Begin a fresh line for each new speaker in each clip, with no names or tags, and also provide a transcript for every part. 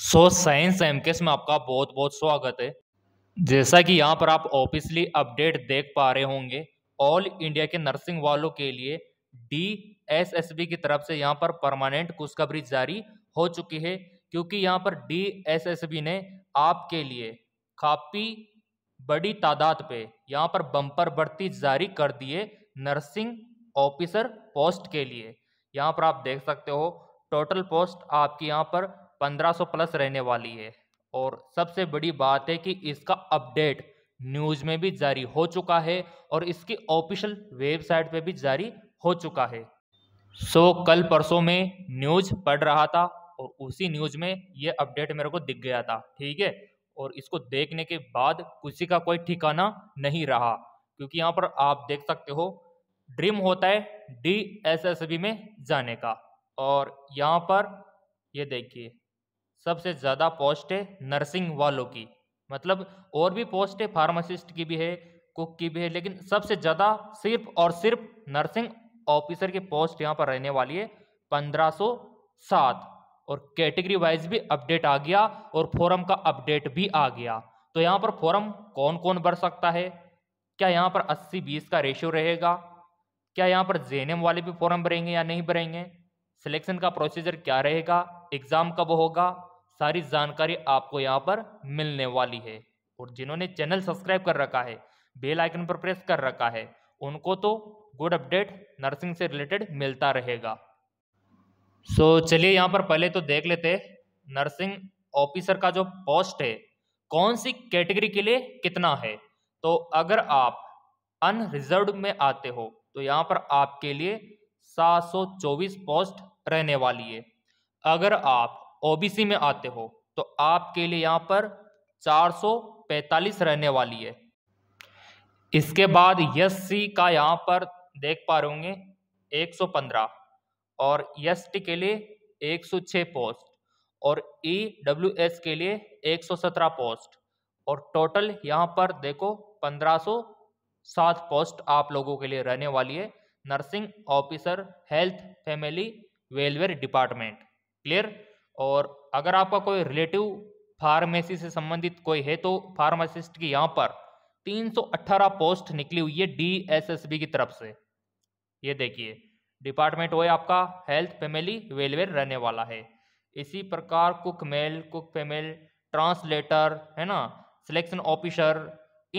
so science M में आपका बहुत बहुत स्वागत है जैसा कि यहाँ पर आप ऑफिसली अपडेट देख पा रहे होंगे ऑल इंडिया के नर्सिंग वालों के लिए डी एस एस बी की तरफ से यहाँ पर परमानेंट खुशखबरी जारी हो चुकी है क्योंकि यहाँ पर डी एस एस बी ने आपके लिए काफ़ी बड़ी तादाद पे यहाँ पर बम्पर बढ़ती जारी कर दिए नर्सिंग ऑफिसर पोस्ट के लिए यहाँ पर आप देख सकते हो टोटल पोस्ट आपकी यहाँ पर 1500 प्लस रहने वाली है और सबसे बड़ी बात है कि इसका अपडेट न्यूज़ में भी जारी हो चुका है और इसकी ऑफिशियल वेबसाइट पे भी जारी हो चुका है सो so, कल परसों में न्यूज़ पढ़ रहा था और उसी न्यूज़ में ये अपडेट मेरे को दिख गया था ठीक है और इसको देखने के बाद किसी का कोई ठिकाना नहीं रहा क्योंकि यहाँ पर आप देख सकते हो ड्रीम होता है डी एस एस बी में जाने का और यहाँ पर ये यह देखिए सबसे ज़्यादा पोस्ट है नर्सिंग वालों की मतलब और भी पोस्ट है फार्मासिस्ट की भी है कुक की भी है लेकिन सबसे ज़्यादा सिर्फ और सिर्फ नर्सिंग ऑफिसर की पोस्ट यहाँ पर रहने वाली है पंद्रह सात और कैटेगरी वाइज भी अपडेट आ गया और फॉरम का अपडेट भी आ गया तो यहाँ पर फॉरम कौन कौन भर सकता है क्या यहाँ पर 80 बीस का रेशियो रहेगा क्या यहाँ पर जे वाले भी फॉरम भरेंगे या नहीं भरेंगे सिलेक्शन का प्रोसीजर क्या रहेगा एग्ज़ाम कब होगा सारी जानकारी आपको यहाँ पर मिलने वाली है और जिन्होंने चैनल सब्सक्राइब कर रखा है बेल आइकन पर प्रेस कर रखा है उनको तो गुड अपडेट नर्सिंग से रिलेटेड मिलता रहेगा सो so, चलिए यहाँ पर पहले तो देख लेते नर्सिंग ऑफिसर का जो पोस्ट है कौन सी कैटेगरी के लिए कितना है तो अगर आप अनरिजर्व में आते हो तो यहाँ पर आपके लिए सात पोस्ट रहने वाली है अगर आप ओबीसी में आते हो तो आपके लिए यहाँ पर 445 रहने वाली है इसके बाद यस सी का यहाँ पर देख पा रहे होंगे 115 और यस टी के लिए 106 पोस्ट और ई डब्ल्यू एस के लिए 117 पोस्ट और टोटल यहाँ पर देखो 1507 पोस्ट आप लोगों के लिए रहने वाली है nursing officer health family welfare department clear और अगर आपका कोई रिलेटिव फार्मेसी से संबंधित कोई है तो फार्मासिस्ट की यहाँ पर 318 पोस्ट निकली हुई है डीएसएसबी की तरफ से ये देखिए डिपार्टमेंट वो आपका हेल्थ फैमिली वेलवेयर रहने वाला है इसी प्रकार cook male cook female translator है ना सिलेक्शन ऑफिसर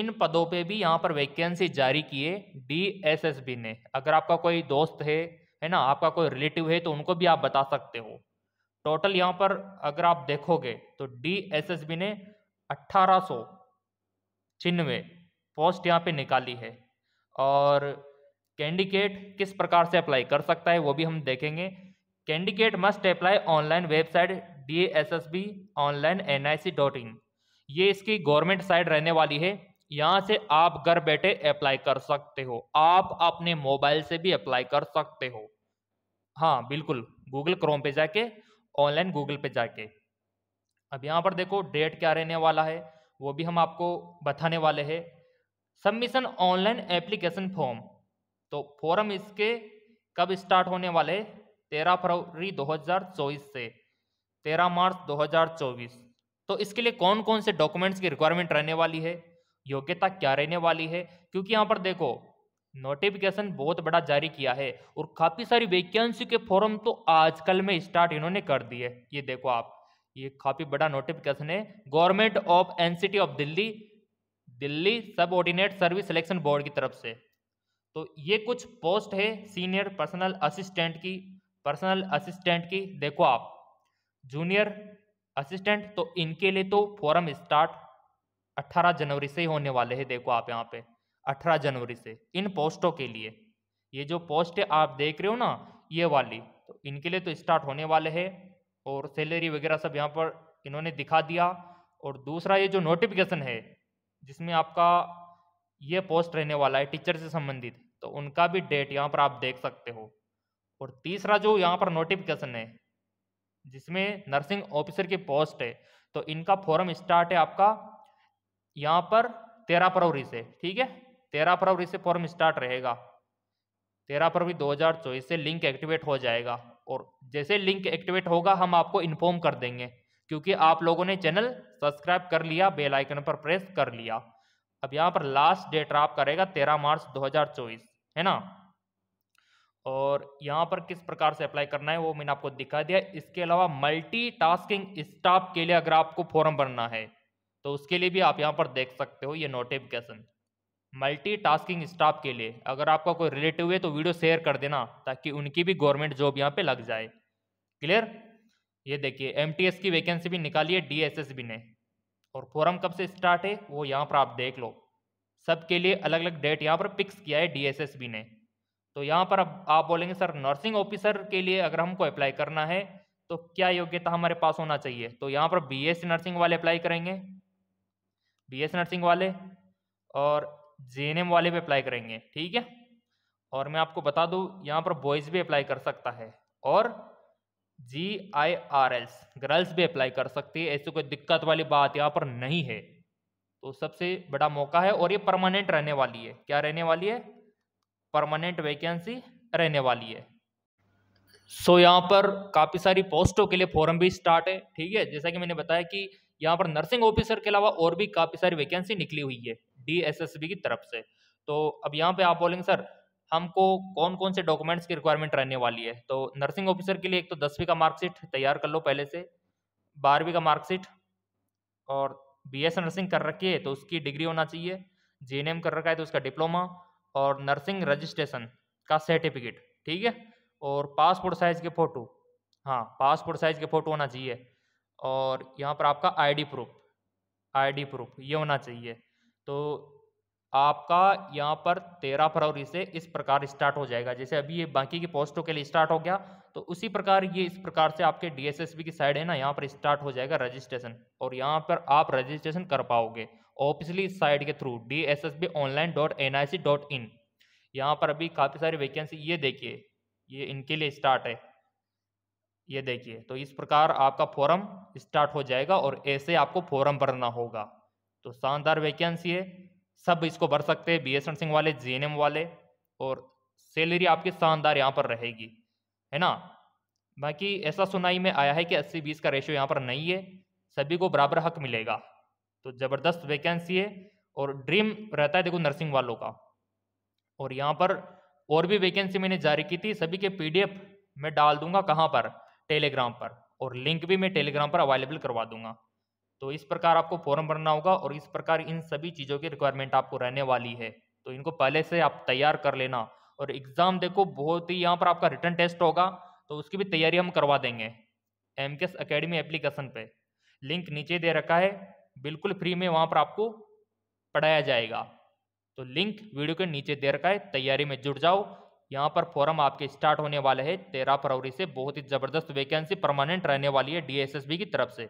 इन पदों पे भी यहाँ पर वैकेंसी जारी किए डी ने अगर आपका कोई दोस्त है है ना आपका कोई रिलेटिव है तो उनको भी आप बता सकते हो टोटल यहाँ पर अगर आप देखोगे तो डी एस एस बी ने अट्ठारह सौ छिन्नवे पोस्ट यहाँ पे निकाली है और कैंडिडेट किस प्रकार से अप्लाई कर सकता है वो भी हम देखेंगे candidate must apply online website D S S B online N I C dot in ये इसकी गवर्नमेंट साइट रहने वाली है यहाँ से आप घर बैठे अप्लाई कर सकते हो आप अपने मोबाइल से भी अप्लाई कर सकते हो हाँ बिल्कुल गूगल क्रोम पे जाके ऑनलाइन गूगल पे जाके अब यहाँ पर देखो डेट क्या रहने वाला है वो भी हम आपको बताने वाले हैं सबमिशन ऑनलाइन एप्लीकेशन फॉर्म तो फॉर्म इसके कब स्टार्ट होने वाले तेरह फरवरी 2024 से तेरह मार्च 2024 तो इसके लिए कौन कौन से डॉक्यूमेंट्स की रिक्वायरमेंट रहने वाली है योग्यता क्या रहने वाली है क्योंकि यहाँ पर देखो नोटिफिकेशन बहुत बड़ा जारी किया है और काफ़ी सारी वैकेंसी के फॉर्म तो आजकल में स्टार्ट इन्होंने कर दिए ये देखो आप ये काफ़ी बड़ा नोटिफिकेशन है government of N of Delhi Delhi subordinate service selection board की तरफ से तो ये कुछ पोस्ट है सीनियर पर्सनल असिस्टेंट की पर्सनल असिस्टेंट की देखो आप जूनियर असिस्टेंट तो इनके लिए तो फॉरम स्टार्ट 18 जनवरी से ही होने वाले हैं देखो आप यहाँ पे अठारह जनवरी से इन पोस्टों के लिए ये जो पोस्ट आप देख रहे हो ना ये वाली तो इनके लिए तो स्टार्ट होने वाले है और सैलरी वगैरह सब यहाँ पर इन्होंने दिखा दिया और दूसरा ये जो नोटिफिकेशन है जिसमें आपका ये पोस्ट रहने वाला है टीचर से संबंधित तो उनका भी डेट यहाँ पर आप देख सकते हो और तीसरा जो यहाँ पर नोटिफिकेशन है जिसमें नर्सिंग ऑफिसर की पोस्ट है तो इनका फॉर्म स्टार्ट है आपका यहाँ पर तेरह फरवरी से ठीक है तेरह फरवरी से फॉर्म स्टार्ट रहेगा तेरह फरवरी दो हजार चौबीस से लिंक एक्टिवेट हो जाएगा और जैसे लिंक एक्टिवेट होगा हम आपको इन्फॉर्म कर देंगे क्योंकि आप लोगों ने चैनल सब्सक्राइब कर लिया बेल आइकन पर प्रेस कर लिया अब यहाँ पर लास्ट डेट आपका रहेगा तेरह मार्च दो हजार चौबीस है ना और यहाँ पर किस प्रकार से अप्लाई करना है वो मैंने आपको दिखा दिया इसके अलावा मल्टीटास्किंग स्टाफ के लिए अगर आपको फॉर्म भरना है तो उसके लिए भी आप यहाँ पर देख सकते हो ये नोटिफिकेशन मल्टीटास्किंग स्टाफ के लिए अगर आपका कोई रिलेटिव है तो वीडियो शेयर कर देना ताकि उनकी भी गवर्नमेंट जॉब यहाँ पे लग जाए क्लियर ये देखिए एमटीएस की वैकेंसी भी निकाली है डीएसएसबी ने और फोरम कब से स्टार्ट है वो यहाँ पर आप देख लो सबके लिए अलग अलग डेट यहाँ पर फिक्स किया है डी ने तो यहाँ पर अब आप बोलेंगे सर नर्सिंग ऑफिसर के लिए अगर हमको अप्लाई करना है तो क्या योग्यता हमारे पास होना चाहिए तो यहाँ पर बी नर्सिंग वाले अप्लाई करेंगे बी नर्सिंग वाले और जे वाले पे अप्लाई करेंगे ठीक है और मैं आपको बता दूँ यहाँ पर बॉयज़ भी अप्लाई कर सकता है और G I R L S girls भी अप्लाई कर सकती है ऐसी कोई दिक्कत वाली बात यहाँ पर नहीं है तो सबसे बड़ा मौका है और ये परमानेंट रहने वाली है क्या रहने वाली है परमानेंट वैकेंसी रहने वाली है सो so, यहाँ पर काफ़ी सारी पोस्टों के लिए फॉर्म भी स्टार्ट है ठीक है जैसा कि मैंने बताया कि यहाँ पर नर्सिंग ऑफिसर के अलावा और भी काफ़ी सारी वैकेंसी निकली हुई है डी की तरफ से तो अब यहाँ पे आप बोलेंगे सर हमको कौन कौन से डॉक्यूमेंट्स की रिक्वायरमेंट रहने वाली है तो नर्सिंग ऑफिसर के लिए एक तो दसवीं का मार्कशीट तैयार कर लो पहले से बारहवीं का मार्कशीट और बी एस नर्सिंग कर रखी है तो उसकी डिग्री होना चाहिए जे कर रखा है तो उसका डिप्लोमा और नर्सिंग रजिस्ट्रेशन का सर्टिफिकेट ठीक है और पासपोर्ट साइज़ के फ़ोटो हाँ पासपोर्ट साइज़ के फ़ोटो होना चाहिए और यहाँ पर आपका आईडी प्रूफ आईडी प्रूफ ये होना चाहिए तो आपका यहाँ पर तेरह फरवरी से इस प्रकार स्टार्ट हो जाएगा जैसे अभी ये बाकी की पोस्टों के लिए स्टार्ट हो गया तो उसी प्रकार ये इस प्रकार से आपके डीएसएसबी की साइड है ना यहाँ पर स्टार्ट हो जाएगा रजिस्ट्रेशन और यहाँ पर आप रजिस्ट्रेशन कर पाओगे ऑफिसली इस साइड के through D S S B online dot N I C dot in यहाँ पर अभी काफ़ी सारी वैकेंसी ये देखिए ये इनके लिए स्टार्ट है ये देखिए तो इस प्रकार आपका फॉर्म स्टार्ट हो जाएगा और ऐसे आपको फॉर्म भरना होगा तो शानदार वैकेंसी है सब इसको भर सकते हैं बी एस सिंह वाले जे वाले और सैलरी आपकी शानदार यहाँ पर रहेगी है ना बाकी ऐसा सुनाई में आया है कि अस्सी बीस का रेशियो यहाँ पर नहीं है सभी को बराबर हक मिलेगा तो ज़बरदस्त वैकेंसी है और ड्रीम रहता है देखो नर्सिंग वालों का और यहाँ पर और भी वैकेंसी मैंने जारी की थी सभी के पीडीएफ मैं डाल दूंगा कहाँ पर टेलीग्राम पर और लिंक भी मैं टेलीग्राम पर अवेलेबल करवा दूंगा तो इस प्रकार आपको फॉर्म भरना होगा और इस प्रकार इन सभी चीज़ों की रिक्वायरमेंट आपको रहने वाली है तो इनको पहले से आप तैयार कर लेना और एग्ज़ाम देखो बहुत ही यहाँ पर आपका रिटर्न टेस्ट होगा तो उसकी भी तैयारी हम करवा देंगे M K S academy application पर लिंक नीचे दे रखा है बिल्कुल फ्री में वहाँ पर आपको पढ़ाया जाएगा तो लिंक वीडियो के नीचे दे रखा है तैयारी में जुट जाओ यहाँ पर फॉरम आपके स्टार्ट होने वाले हैं तेरह फरवरी से बहुत ही ज़बरदस्त वैकेंसी परमानेंट रहने वाली है डीएसएसबी की तरफ से